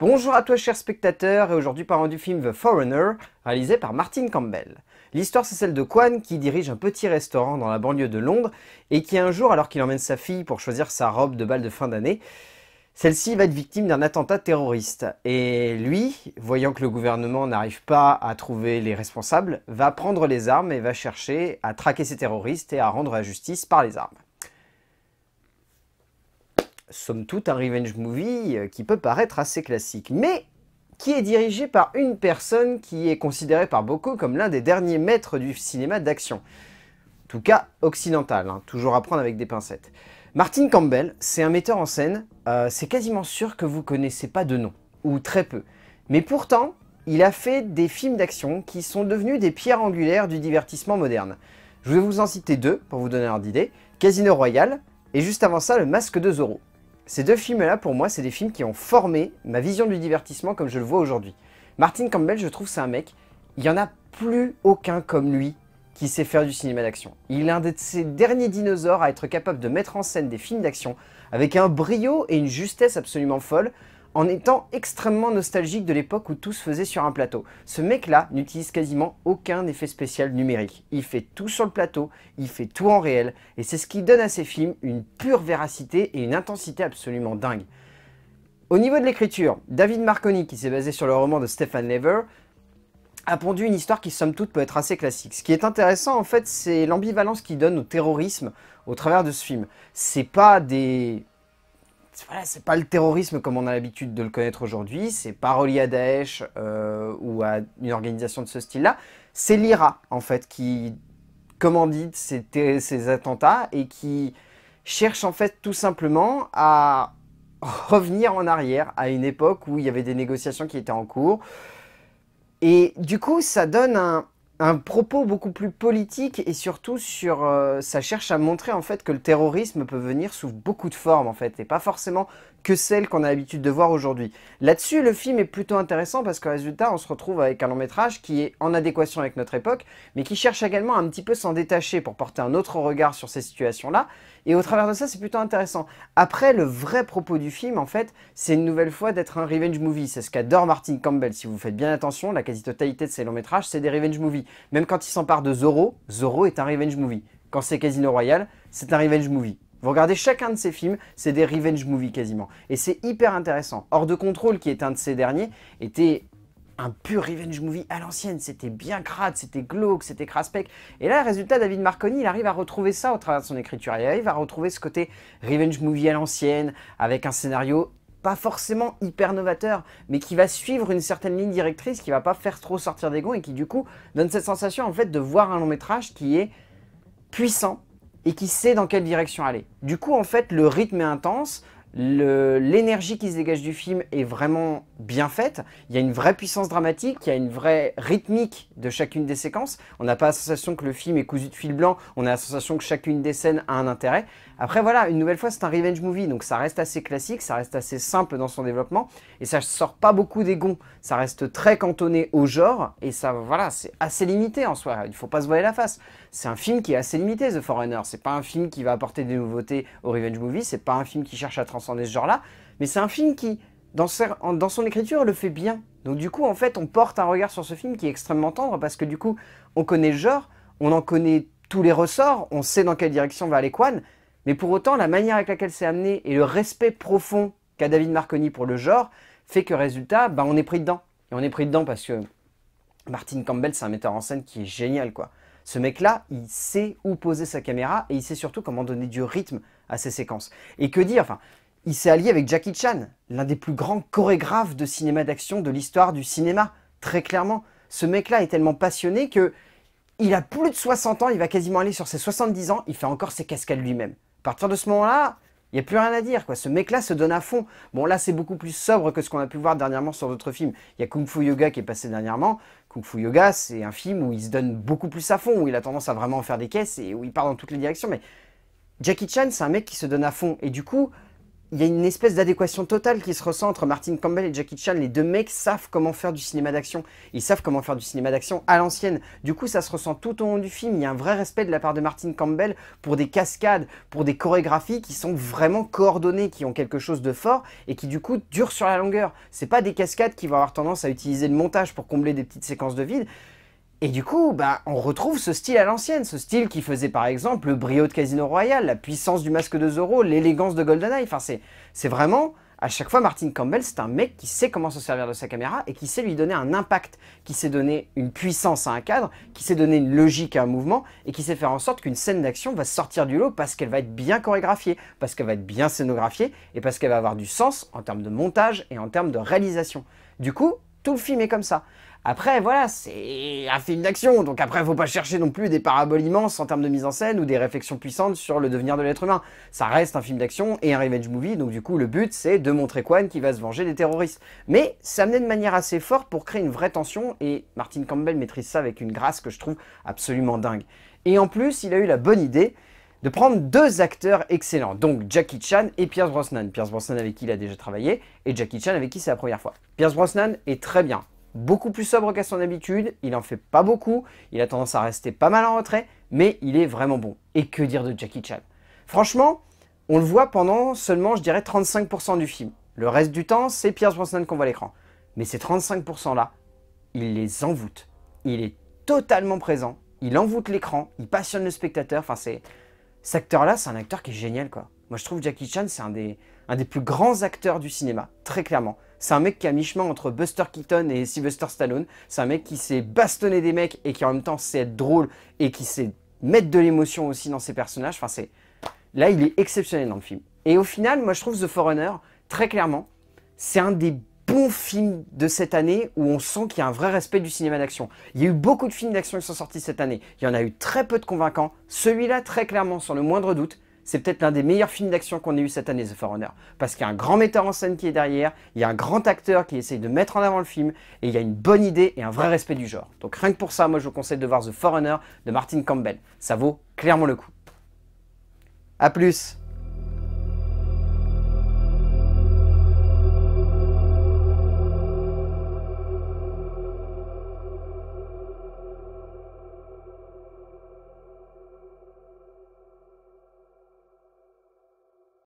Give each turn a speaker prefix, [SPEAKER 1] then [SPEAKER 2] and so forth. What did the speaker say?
[SPEAKER 1] Bonjour à toi chers spectateurs et aujourd'hui parlons du film The Foreigner réalisé par Martin Campbell. L'histoire c'est celle de Kwan qui dirige un petit restaurant dans la banlieue de Londres et qui un jour alors qu'il emmène sa fille pour choisir sa robe de bal de fin d'année, celle-ci va être victime d'un attentat terroriste et lui, voyant que le gouvernement n'arrive pas à trouver les responsables, va prendre les armes et va chercher à traquer ces terroristes et à rendre la justice par les armes somme toute un revenge movie euh, qui peut paraître assez classique, mais qui est dirigé par une personne qui est considérée par beaucoup comme l'un des derniers maîtres du cinéma d'action. En tout cas occidental, hein, toujours à prendre avec des pincettes. Martin Campbell, c'est un metteur en scène, euh, c'est quasiment sûr que vous connaissez pas de nom, ou très peu. Mais pourtant, il a fait des films d'action qui sont devenus des pierres angulaires du divertissement moderne. Je vais vous en citer deux pour vous donner un ordre d'idée, Casino Royale, et juste avant ça, Le Masque de Zorro. Ces deux films-là, pour moi, c'est des films qui ont formé ma vision du divertissement comme je le vois aujourd'hui. Martin Campbell, je trouve, c'est un mec, il n'y en a plus aucun comme lui qui sait faire du cinéma d'action. Il est un de ces derniers dinosaures à être capable de mettre en scène des films d'action avec un brio et une justesse absolument folle, en étant extrêmement nostalgique de l'époque où tout se faisait sur un plateau. Ce mec-là n'utilise quasiment aucun effet spécial numérique. Il fait tout sur le plateau, il fait tout en réel, et c'est ce qui donne à ses films une pure véracité et une intensité absolument dingue. Au niveau de l'écriture, David Marconi, qui s'est basé sur le roman de Stephen Lever, a pondu une histoire qui, somme toute, peut être assez classique. Ce qui est intéressant, en fait, c'est l'ambivalence qu'il donne au terrorisme au travers de ce film. C'est pas des voilà, c'est pas le terrorisme comme on a l'habitude de le connaître aujourd'hui, c'est pas relié à Daesh euh, ou à une organisation de ce style-là. C'est l'IRA, en fait, qui commandite ces attentats et qui cherche, en fait, tout simplement à revenir en arrière à une époque où il y avait des négociations qui étaient en cours. Et du coup, ça donne un, un propos beaucoup plus politique et surtout sur euh, ça cherche à montrer en fait que le terrorisme peut venir sous beaucoup de formes en fait et pas forcément que celle qu'on a l'habitude de voir aujourd'hui. Là-dessus, le film est plutôt intéressant parce qu'au résultat, on se retrouve avec un long métrage qui est en adéquation avec notre époque, mais qui cherche également un petit peu s'en détacher pour porter un autre regard sur ces situations-là. Et au travers de ça, c'est plutôt intéressant. Après, le vrai propos du film, en fait, c'est une nouvelle fois d'être un revenge movie. C'est ce qu'adore Martin Campbell. Si vous faites bien attention, la quasi-totalité de ses longs métrages, c'est des revenge movies. Même quand il s'empare de Zorro, Zorro est un revenge movie. Quand c'est Casino Royale, c'est un revenge movie. Vous regardez chacun de ces films, c'est des revenge movies quasiment. Et c'est hyper intéressant. Hors de contrôle, qui est un de ces derniers, était un pur revenge movie à l'ancienne. C'était bien crade, c'était glauque, c'était craspec. Et là, résultat, David Marconi, il arrive à retrouver ça au travers de son écriture. Il arrive à retrouver ce côté revenge movie à l'ancienne, avec un scénario pas forcément hyper novateur, mais qui va suivre une certaine ligne directrice, qui va pas faire trop sortir des gonds et qui du coup donne cette sensation en fait de voir un long métrage qui est puissant, et qui sait dans quelle direction aller. Du coup, en fait, le rythme est intense, l'énergie qui se dégage du film est vraiment bien faite. Il y a une vraie puissance dramatique, il y a une vraie rythmique de chacune des séquences. On n'a pas la sensation que le film est cousu de fil blanc, on a la sensation que chacune des scènes a un intérêt. Après, voilà, une nouvelle fois, c'est un revenge movie, donc ça reste assez classique, ça reste assez simple dans son développement, et ça sort pas beaucoup des gonds. Ça reste très cantonné au genre, et ça, voilà, c'est assez limité en soi. Il ne faut pas se voiler la face. C'est un film qui est assez limité, The Foreigner. C'est pas un film qui va apporter des nouveautés au revenge movie, c'est pas un film qui cherche à transcender ce genre-là, mais c'est un film qui, dans, son écriture, le fait bien. Donc du coup, en fait, on porte un regard sur ce film qui est extrêmement tendre, parce que du coup, on connaît le genre, on en connaît tous les ressorts, on sait dans quelle direction va aller Kwan, mais pour autant, la manière avec laquelle c'est amené et le respect profond qu'a David Marconi pour le genre fait que résultat, ben on est pris dedans. Et on est pris dedans parce que Martin Campbell, c'est un metteur en scène qui est génial, quoi. Ce mec-là, il sait où poser sa caméra et il sait surtout comment donner du rythme à ses séquences. Et que dire, enfin, il s'est allié avec Jackie Chan, l'un des plus grands chorégraphes de cinéma d'action de l'histoire du cinéma, très clairement. Ce mec-là est tellement passionné que il a plus de 60 ans, il va quasiment aller sur ses 70 ans, il fait encore ses cascades lui-même partir de ce moment-là, il n'y a plus rien à dire, quoi. Ce mec-là se donne à fond. Bon, là, c'est beaucoup plus sobre que ce qu'on a pu voir dernièrement sur d'autres films. Il y a Kung Fu Yoga qui est passé dernièrement. Kung Fu Yoga, c'est un film où il se donne beaucoup plus à fond, où il a tendance à vraiment faire des caisses et où il part dans toutes les directions. Mais Jackie Chan, c'est un mec qui se donne à fond. Et du coup, il y a une espèce d'adéquation totale qui se ressent entre Martin Campbell et Jackie Chan. Les deux mecs savent comment faire du cinéma d'action. Ils savent comment faire du cinéma d'action à l'ancienne. Du coup, ça se ressent tout au long du film. Il y a un vrai respect de la part de Martin Campbell pour des cascades, pour des chorégraphies qui sont vraiment coordonnées, qui ont quelque chose de fort et qui du coup durent sur la longueur. C'est pas des cascades qui vont avoir tendance à utiliser le montage pour combler des petites séquences de vide. Et du coup, bah, on retrouve ce style à l'ancienne, ce style qui faisait par exemple le brio de Casino Royale, la puissance du masque de Zorro, l'élégance de GoldenEye. Enfin, c'est vraiment, à chaque fois, Martin Campbell, c'est un mec qui sait comment se servir de sa caméra et qui sait lui donner un impact, qui sait donner une puissance à un cadre, qui sait donner une logique à un mouvement et qui sait faire en sorte qu'une scène d'action va sortir du lot parce qu'elle va être bien chorégraphiée, parce qu'elle va être bien scénographiée et parce qu'elle va avoir du sens en termes de montage et en termes de réalisation. Du coup, tout le film est comme ça. Après, voilà, c'est un film d'action, donc après, faut pas chercher non plus des paraboles immenses en termes de mise en scène ou des réflexions puissantes sur le devenir de l'être humain. Ça reste un film d'action et un revenge movie, donc du coup, le but, c'est de montrer Kwan qui va se venger des terroristes. Mais ça menait de manière assez forte pour créer une vraie tension, et Martin Campbell maîtrise ça avec une grâce que je trouve absolument dingue. Et en plus, il a eu la bonne idée de prendre deux acteurs excellents, donc Jackie Chan et Pierce Brosnan. Pierce Brosnan avec qui il a déjà travaillé, et Jackie Chan avec qui c'est la première fois. Pierce Brosnan est très bien, beaucoup plus sobre qu'à son habitude, il en fait pas beaucoup, il a tendance à rester pas mal en retrait, mais il est vraiment bon. Et que dire de Jackie Chan Franchement, on le voit pendant seulement, je dirais, 35% du film. Le reste du temps, c'est Pierce Brosnan qu'on voit à l'écran. Mais ces 35% là, il les envoûte. Il est totalement présent, il envoûte l'écran, il passionne le spectateur, enfin c'est... Cet acteur-là, c'est un acteur qui est génial, quoi. Moi, je trouve Jackie Chan, c'est un des plus grands acteurs du cinéma, très clairement. C'est un mec qui a mi-chemin entre Buster Keaton et Sylvester Stallone. C'est un mec qui sait bastonner des mecs et qui en même temps sait être drôle et qui sait mettre de l'émotion aussi dans ses personnages. Enfin, c'est... Là, il est exceptionnel dans le film. Et au final, moi, je trouve The Forerunner, très clairement, c'est un des bons films de cette année où on sent qu'il y a un vrai respect du cinéma d'action. Il y a eu beaucoup de films d'action qui sont sortis cette année. Il y en a eu très peu de convaincants. Celui-là, très clairement, sans le moindre doute, c'est peut-être l'un des meilleurs films d'action qu'on ait eu cette année, The Forerunner. Parce qu'il y a un grand metteur en scène qui est derrière, il y a un grand acteur qui essaye de mettre en avant le film, et il y a une bonne idée et un vrai respect du genre. Donc rien que pour ça, moi je vous conseille de voir The Forerunner de Martin Campbell. Ça vaut clairement le coup. A plus